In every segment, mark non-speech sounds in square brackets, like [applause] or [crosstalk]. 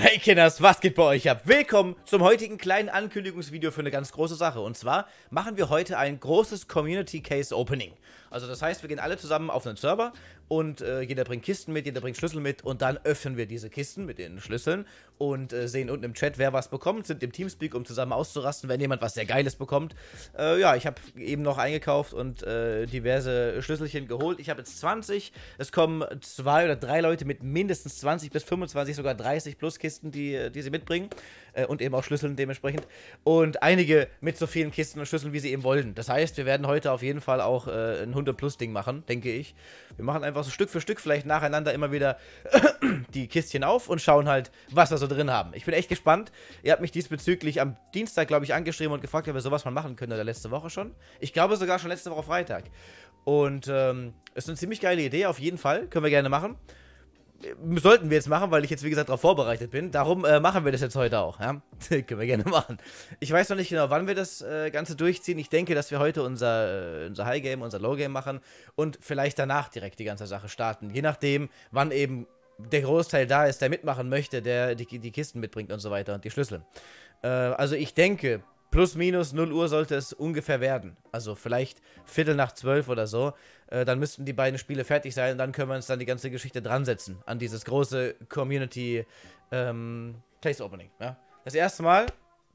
Hey Kinders, was geht bei euch ab? Willkommen zum heutigen kleinen Ankündigungsvideo für eine ganz große Sache. Und zwar machen wir heute ein großes Community Case Opening. Also das heißt, wir gehen alle zusammen auf einen Server und äh, jeder bringt Kisten mit, jeder bringt Schlüssel mit und dann öffnen wir diese Kisten mit den Schlüsseln und äh, sehen unten im Chat, wer was bekommt, sind im Teamspeak, um zusammen auszurasten, wenn jemand was sehr Geiles bekommt. Äh, ja, ich habe eben noch eingekauft und äh, diverse Schlüsselchen geholt. Ich habe jetzt 20. Es kommen zwei oder drei Leute mit mindestens 20 bis 25, sogar 30 plus Kisten, die, die sie mitbringen äh, und eben auch Schlüsseln dementsprechend. Und einige mit so vielen Kisten und Schlüsseln, wie sie eben wollen. Das heißt, wir werden heute auf jeden Fall auch äh, ein 100-Plus-Ding machen, denke ich. Wir machen einfach so Stück für Stück vielleicht nacheinander immer wieder [clears throat] die Kistchen auf und schauen halt, was wir so drin haben. Ich bin echt gespannt. Ihr habt mich diesbezüglich am Dienstag, glaube ich, angeschrieben und gefragt, ob wir sowas mal machen können oder letzte Woche schon. Ich glaube sogar schon letzte Woche Freitag. Und ähm, ist eine ziemlich geile Idee, auf jeden Fall. Können wir gerne machen sollten wir jetzt machen, weil ich jetzt, wie gesagt, darauf vorbereitet bin. Darum äh, machen wir das jetzt heute auch. Ja? [laughs] Können wir gerne machen. Ich weiß noch nicht genau, wann wir das äh, Ganze durchziehen. Ich denke, dass wir heute unser, äh, unser High Game, unser Low Game machen und vielleicht danach direkt die ganze Sache starten. Je nachdem, wann eben der Großteil da ist, der mitmachen möchte, der die, die Kisten mitbringt und so weiter und die Schlüssel. Äh, also ich denke, plus minus 0 Uhr sollte es ungefähr werden. Also vielleicht Viertel nach 12 oder so. Äh, dann müssten die beiden Spiele fertig sein und dann können wir uns dann die ganze Geschichte dransetzen an dieses große Community ähm, Case Opening. Ja? Das erste Mal,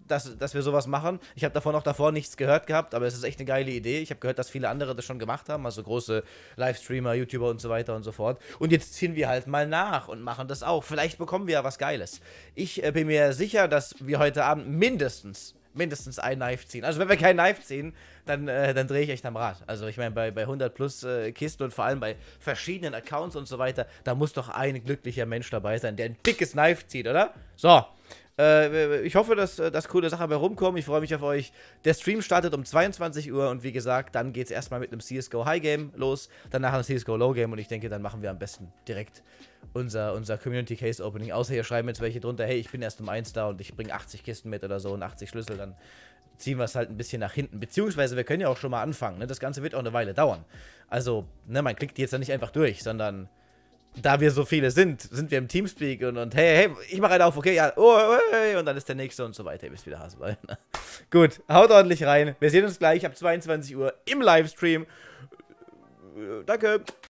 dass, dass wir sowas machen. Ich habe davon auch davor nichts gehört gehabt, aber es ist echt eine geile Idee. Ich habe gehört, dass viele andere das schon gemacht haben, also große Livestreamer, YouTuber und so weiter und so fort. Und jetzt ziehen wir halt mal nach und machen das auch. Vielleicht bekommen wir ja was Geiles. Ich äh, bin mir sicher, dass wir heute Abend mindestens mindestens ein Knife ziehen. Also wenn wir kein Knife ziehen, dann, äh, dann drehe ich echt am Rad. Also ich meine, bei, bei 100 plus äh, Kisten und vor allem bei verschiedenen Accounts und so weiter, da muss doch ein glücklicher Mensch dabei sein, der ein dickes Knife zieht, oder? So. Äh, ich hoffe, dass, äh, dass coole Sachen bei rumkommen. Ich freue mich auf euch. Der Stream startet um 22 Uhr und wie gesagt, dann geht es erstmal mit einem CSGO High Game los, danach ein CSGO Low Game und ich denke, dann machen wir am besten direkt unser, unser Community Case Opening. Außer hier schreiben jetzt welche drunter, hey, ich bin erst um 1 da und ich bringe 80 Kisten mit oder so und 80 Schlüssel, dann ziehen wir es halt ein bisschen nach hinten. Beziehungsweise wir können ja auch schon mal anfangen. Ne? Das Ganze wird auch eine Weile dauern. Also, ne, man klickt die jetzt dann nicht einfach durch, sondern da wir so viele sind, sind wir im Teamspeak und, und hey, hey, ich mache einen auf, okay, ja, oh, hey, oh, oh, oh, und dann ist der nächste und so weiter. Ihr wisst, wie der ne? [laughs] Gut, haut ordentlich rein. Wir sehen uns gleich ab 22 Uhr im Livestream. Danke.